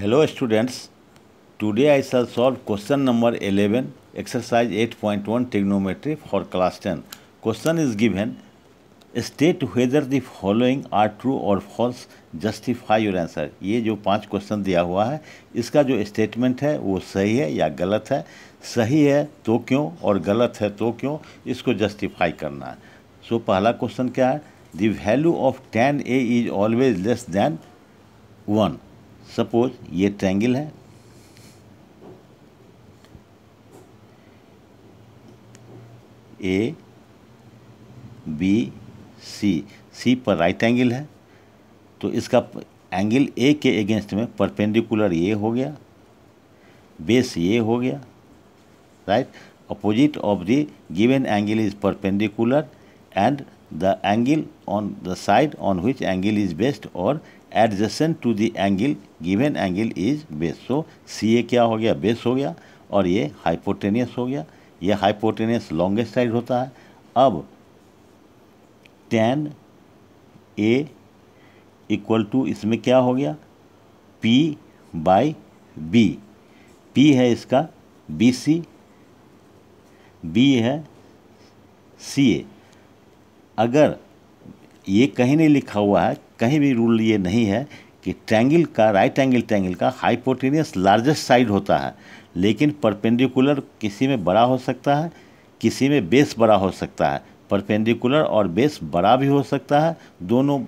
Hello students today I shall solve question number 11 exercise eight point one trigonometry for class ten question is given state whether the following are true और false justify your answer ये जो पांच question दिया हुआ है इसका जो statement है वो सही है या गलत है सही है तो क्यों और गलत है तो क्यों इसको जस्टिफाई करना है सो so, पहला क्वेश्चन क्या है the value of tan A is always less than one suppose ये ट्रैंगल है ए बी सी सी पर राइट एंगल है तो इसका एंगल ए के अगेंस्ट में परपेंडिकुलर ये हो गया बेस ये हो गया right opposite of the given angle is perpendicular and the angle on the side on which angle is base और adjacent to the angle given angle is base so sec A क्या हो गया base हो गया और ये hypotenuse हो गया ये हाइपोटेनियस लॉन्गेस्ट साइड होता है अब टेन ए इक्वल टू इसमें क्या हो गया पी बाई बी पी है इसका बी सी बी है सी ए अगर ये कहीं नहीं लिखा हुआ है कहीं भी रूल ये नहीं है कि ट्रैंगल का राइट एंगल ट्रैंगल का हाइपोटेनियस लार्जेस्ट साइड होता है लेकिन परपेंडिकुलर किसी में बड़ा हो सकता है किसी में बेस बड़ा हो सकता है परपेंडिकुलर और बेस बड़ा भी हो सकता है दोनों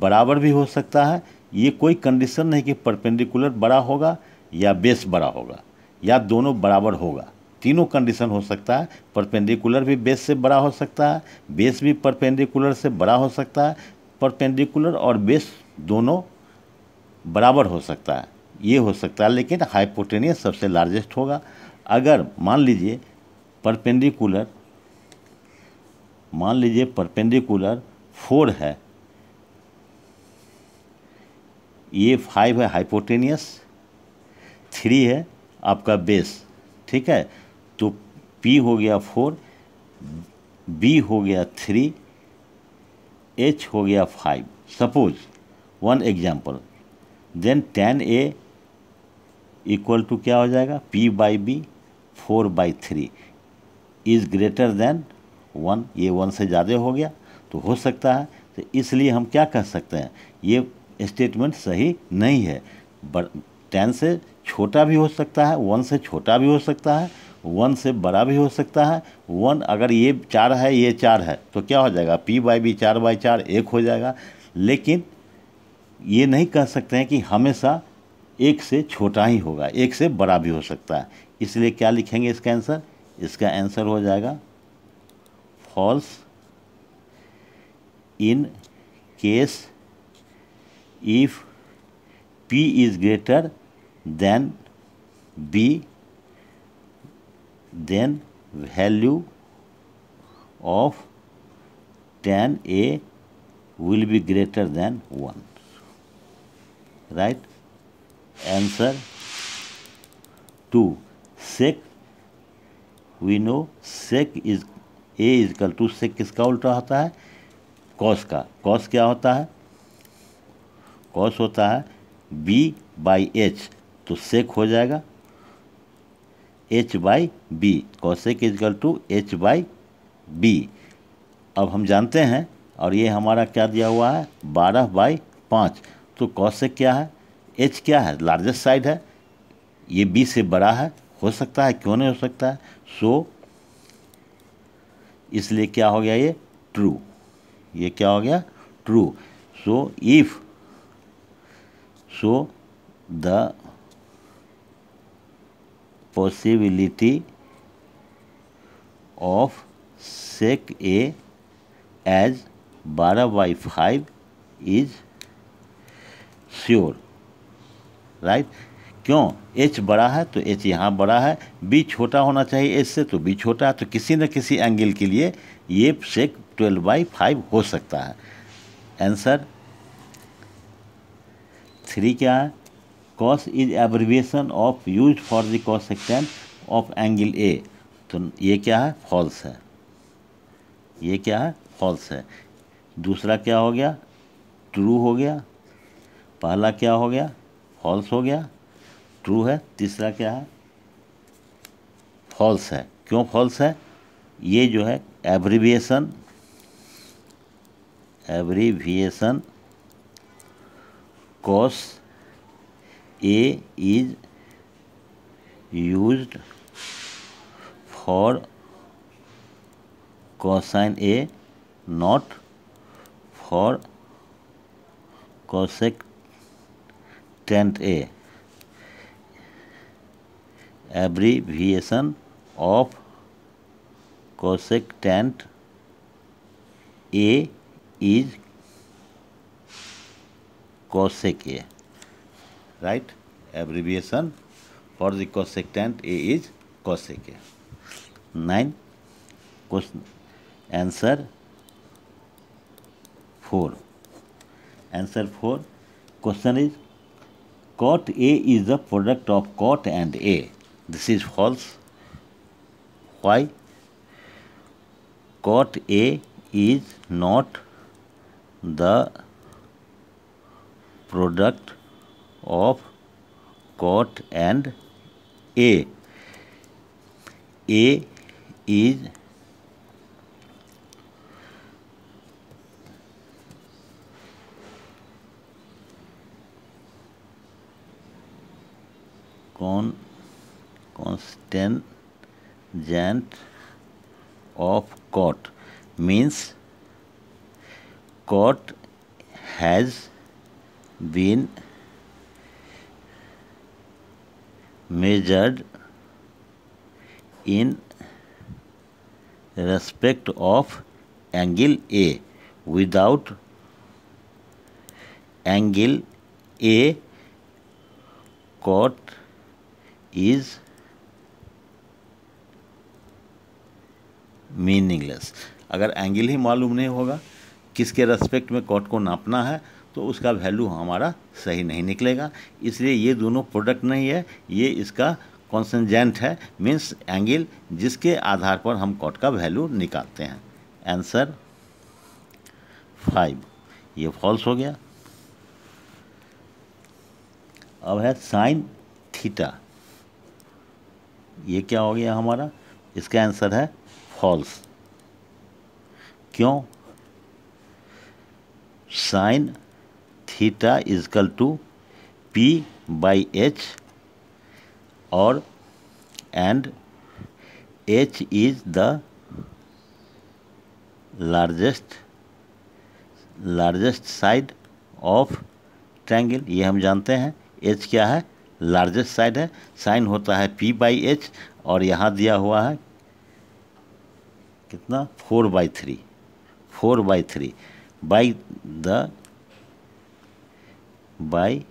बराबर भी हो सकता है ये कोई कंडीशन नहीं कि परपेंडिकुलर बड़ा होगा या बेस बड़ा होगा या दोनों बराबर होगा तीनों कंडीशन हो सकता है परपेंडिकुलर भी बेस से बड़ा हो सकता है बेस भी परपेंडिकुलर से बड़ा हो सकता है परपेंडिकुलर और बेस दोनों बराबर हो सकता है ये हो सकता है लेकिन हाइपोटेनियस सबसे लार्जेस्ट होगा अगर मान लीजिए परपेंडिकुलर मान लीजिए परपेंडिकुलर फोर है ये फाइव है हाइपोटेनियस थ्री है आपका बेस ठीक है तो पी हो गया फोर बी हो गया थ्री एच हो गया five suppose one example then tan A equal to क्या हो जाएगा P by B four by three is greater than one ये वन से ज़्यादा हो गया तो हो सकता है तो इसलिए हम क्या कह सकते हैं ये स्टेटमेंट सही नहीं है बट टेन से छोटा भी हो सकता है वन से छोटा भी हो सकता है वन से बड़ा भी हो सकता है वन अगर ये चार है ये चार है तो क्या हो जाएगा पी बाई बी चार बाई चार एक हो जाएगा लेकिन ये नहीं कह सकते हैं कि हमेशा एक से छोटा ही होगा एक से बड़ा भी हो सकता है इसलिए क्या लिखेंगे इसका आंसर इसका आंसर हो जाएगा false in case if P is greater than B then value of tan A will be greater than 1. Right? Answer 2. Sec, we know sec is A is equal to sec किसका ulta hota hai cos ka cos kya hota hai cos hota hai b by h तो sec हो जाएगा H by B cosec equal to H by B अब हम जानते हैं और ये हमारा क्या दिया हुआ है बारह बाई पाँच तो कौशिक क्या है एच क्या है लार्जेस्ट साइड है ये बी से बड़ा है हो सकता है क्यों नहीं हो सकता है सो इसलिए क्या हो गया ये ट्रू ये क्या हो गया true so if so the possibility of sec A as 12 by 5 is sure right क्यों एच बड़ा है तो एच यहाँ बड़ा है बी छोटा होना चाहिए एच से तो बी छोटा है तो किसी न किसी एंगल के लिए ये सेक ट्वेल्व बाई फाइव हो सकता है आंसर थ्री क्या है cos is abbreviation of use for the cosecant of angle A तो ये क्या है फॉल्स है ये क्या है फॉल्स है दूसरा क्या हो गया ट्रू हो गया पहला क्या हो गया फॉल्स हो गया ट्रू है तीसरा क्या है फॉल्स है क्यों फॉल्स है ये जो है abbreviation abbreviation cos A is use for cosine A not for cosecant A abbreviation of cosecant A is cosec A Right abbreviation for the cosecant A is cosec. 9 question answer 4 answer 4 question is cot A is the product of cot and A this is false why cot A is not the product of coat and A. A is con constant of coat means coat has been measured in respect of angle A without angle A cot is meaningless. अगर angle ही मालूम नहीं होगा किसके respect में cot को नापना है तो उसका वैल्यू हमारा सही नहीं निकलेगा इसलिए ये दोनों प्रोडक्ट नहीं है ये इसका कॉन्सनजेंट है मीन्स एंगल जिसके आधार पर हम कॉट का वैल्यू निकालते हैं आंसर फाइव ये फॉल्स हो गया अब है साइन थीटा ये क्या हो गया हमारा इसका आंसर है फॉल्स क्यों sine theta equal to P by H और and H is the largest largest side of triangle ये हम जानते हैं एच क्या है लार्जेस्ट साइड है साइन होता है पी बाई एच और यहाँ दिया हुआ है कितना four by three four by three by the by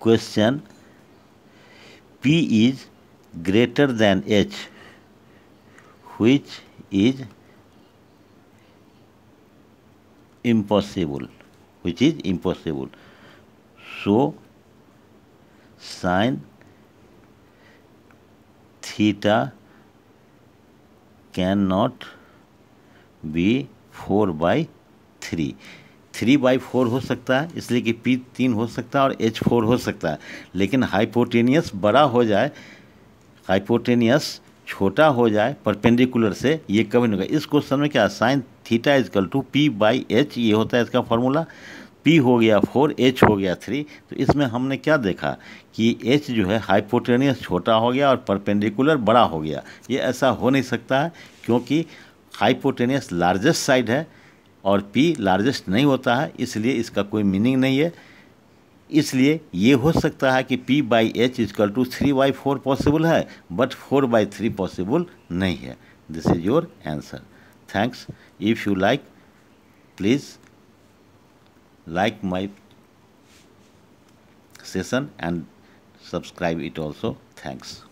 question P is greater than H which is impossible which is impossible so sine theta cannot be four by three three by four हो सकता है इसलिए कि P तीन हो सकता है और एच फोर हो सकता है लेकिन हाइपोटेनियस बड़ा हो जाए हाइपोटेनियस छोटा हो जाए परपेंडिकुलर से ये कभी नहीं होगा इस क्वेश्चन में क्या sine theta equal to P by H ये होता है इसका फॉर्मूला पी हो गया फोर एच हो गया थ्री तो इसमें हमने क्या देखा कि एच जो है हाइपोटेनियस छोटा हो गया और परपेंडिकुलर बड़ा हो गया ये ऐसा हो नहीं सकता है क्योंकि हाइपोटेनियस लार्जेस्ट साइड है और पी लार्जेस्ट नहीं होता है इसलिए इसका कोई मीनिंग नहीं है इसलिए ये हो सकता है कि P by H equal to three by four possible है but four by three possible नहीं है this is your answer thanks if you like please like my session and subscribe it also thanks